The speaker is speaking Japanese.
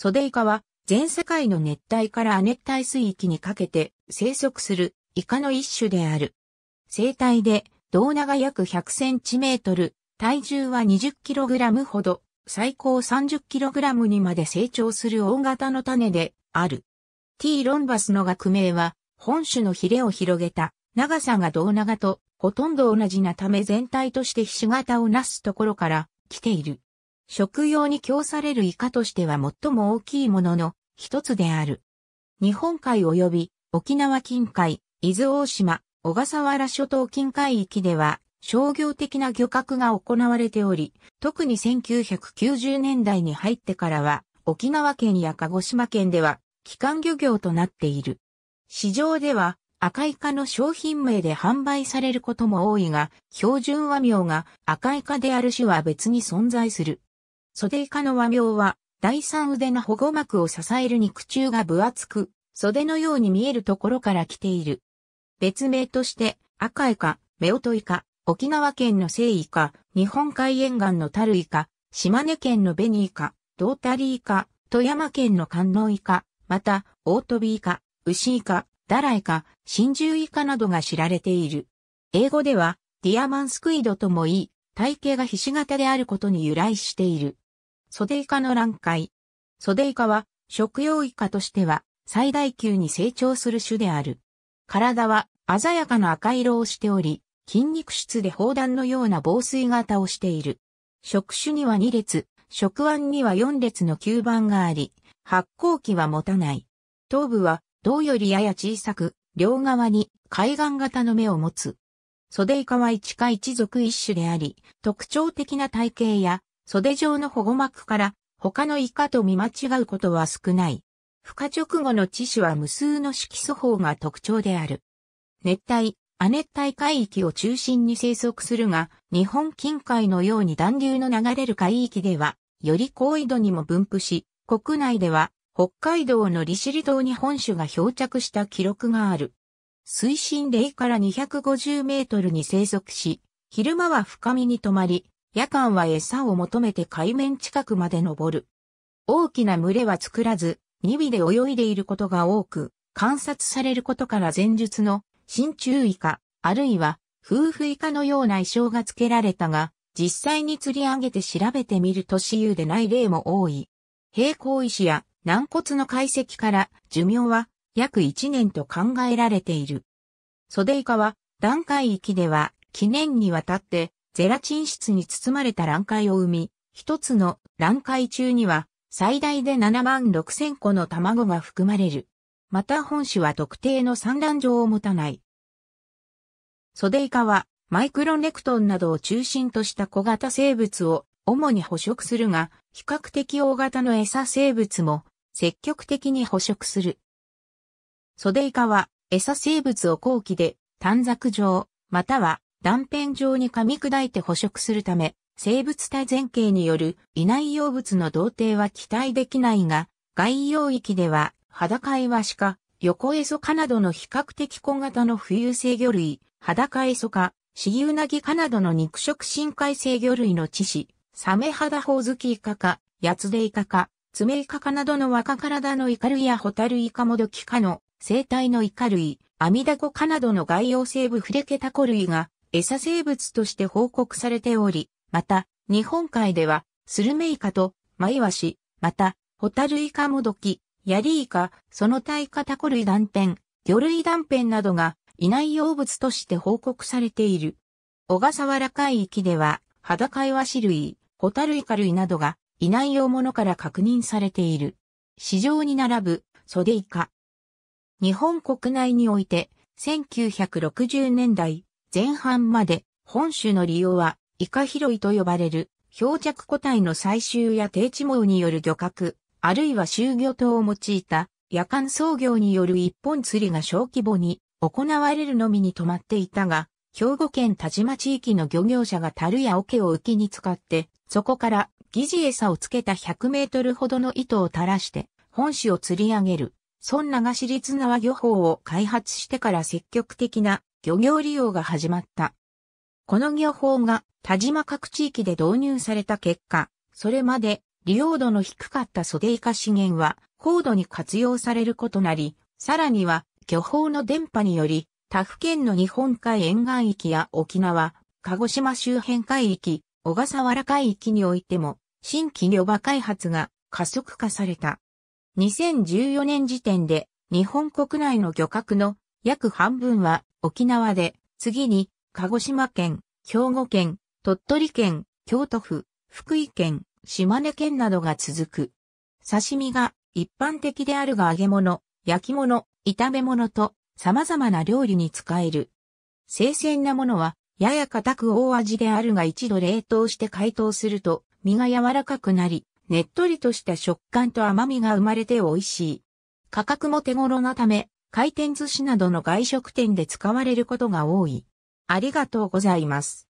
ソデイカは全世界の熱帯から亜熱帯水域にかけて生息するイカの一種である。生態で胴長約100センチメートル、体重は20キログラムほど、最高30キログラムにまで成長する大型の種である。T ロンバスの学名は本種のヒレを広げた長さが胴長とほとんど同じなため全体としてひし形をなすところから来ている。食用に供されるイカとしては最も大きいものの一つである。日本海及び沖縄近海、伊豆大島、小笠原諸島近海域では商業的な漁獲が行われており、特に1990年代に入ってからは沖縄県や鹿児島県では基幹漁業となっている。市場では赤イカの商品名で販売されることも多いが、標準和名が赤イカである種は別に存在する。袖以下の和名は、第三腕の保護膜を支える肉柱が分厚く、袖のように見えるところから来ている。別名として、赤イカ、メオトイカ、沖縄県の聖イカ、日本海沿岸のタルイカ、島根県のベニイカ、ドータリイカ、富山県の観音イカ、また、オートビイカ、牛イカ、ダライカ、真珠イカなどが知られている。英語では、ディアマンスクイドともいい、体型がひし形であることに由来している。ソデイカの卵塊。ソデイカは食用イカとしては最大級に成長する種である。体は鮮やかな赤色をしており、筋肉質で砲弾のような防水型をしている。触手には2列、触腕には4列の吸盤があり、発光器は持たない。頭部は胴よりやや小さく、両側に海岸型の目を持つ。ソデイカは一家一族一種であり、特徴的な体型や袖状の保護膜から他のイカと見間違うことは少ない。孵化直後の地種は無数の色素胞が特徴である。熱帯、亜熱帯海域を中心に生息するが、日本近海のように暖流の流れる海域では、より高緯度にも分布し、国内では北海道の利尻島に本種が漂着した記録がある。水深0から250メートルに生息し、昼間は深みに止まり、夜間は餌を求めて海面近くまで登る。大きな群れは作らず、2尾で泳いでいることが多く、観察されることから前述の真鍮イカ、あるいは夫婦イカのような衣装が付けられたが、実際に釣り上げて調べてみると私有でない例も多い。平行石や軟骨の解析から寿命は約1年と考えられている。袖イカは段階域では記念にわたってゼラチン質に包まれた卵塊を生み、一つの卵塊中には最大で7万6千個の卵が含まれる。また本種は特定の産卵場を持たない。ソデイカはマイクロネクトンなどを中心とした小型生物を主に捕食するが、比較的大型の餌生物も積極的に捕食する。ソデイカは餌生物を後期で短冊状、または断片状に噛み砕いて捕食するため、生物体前景による胃内容物の同定は期待できないが、外洋域では、裸イワシか、横エソカなどの比較的小型の浮遊性魚類、裸エソカ、シユナギカなどの肉食深海性魚類の致死、サメ肌ホウズキイカか、ヤツデイカか、ツメイカカなどの若体のイカ類やホタルイカモドキカの生態のイカ類、アミダゴカなどの外洋生物フレケタコ類が餌生物として報告されており、また、日本海では、スルメイカとマイワシ、また、ホタルイカモドキ、ヤリイカ、その他イカタコ類断片、魚類断片などが、いない養物として報告されている。小笠原海域では、ハダカイワシ類、ホタルイカ類などが、いない用物から確認されている。市場に並ぶ、ソデイカ。日本国内において、1960年代、前半まで本種の利用はイカ拾いと呼ばれる漂着個体の採集や定置網による漁獲、あるいは集魚灯を用いた夜間操業による一本釣りが小規模に行われるのみに止まっていたが、兵庫県田島地域の漁業者が樽や桶を浮きに使って、そこから疑似餌をつけた100メートルほどの糸を垂らして、本種を釣り上げる、孫流し立縄漁法を開発してから積極的な漁業利用が始まった。この漁法が田島各地域で導入された結果、それまで利用度の低かった袖イカ資源は高度に活用されることなり、さらには漁法の電波により、他府県の日本海沿岸域や沖縄、鹿児島周辺海域、小笠原海域においても、新規漁場開発が加速化された。2014年時点で、日本国内の漁獲の約半分は沖縄で、次に、鹿児島県、兵庫県、鳥取県、京都府、福井県、島根県などが続く。刺身が一般的であるが揚げ物、焼き物、炒め物と様々な料理に使える。生鮮なものはやや硬く大味であるが一度冷凍して解凍すると身が柔らかくなり、ねっとりとした食感と甘みが生まれて美味しい。価格も手頃なため回転寿司などの外食店で使われることが多い。ありがとうございます。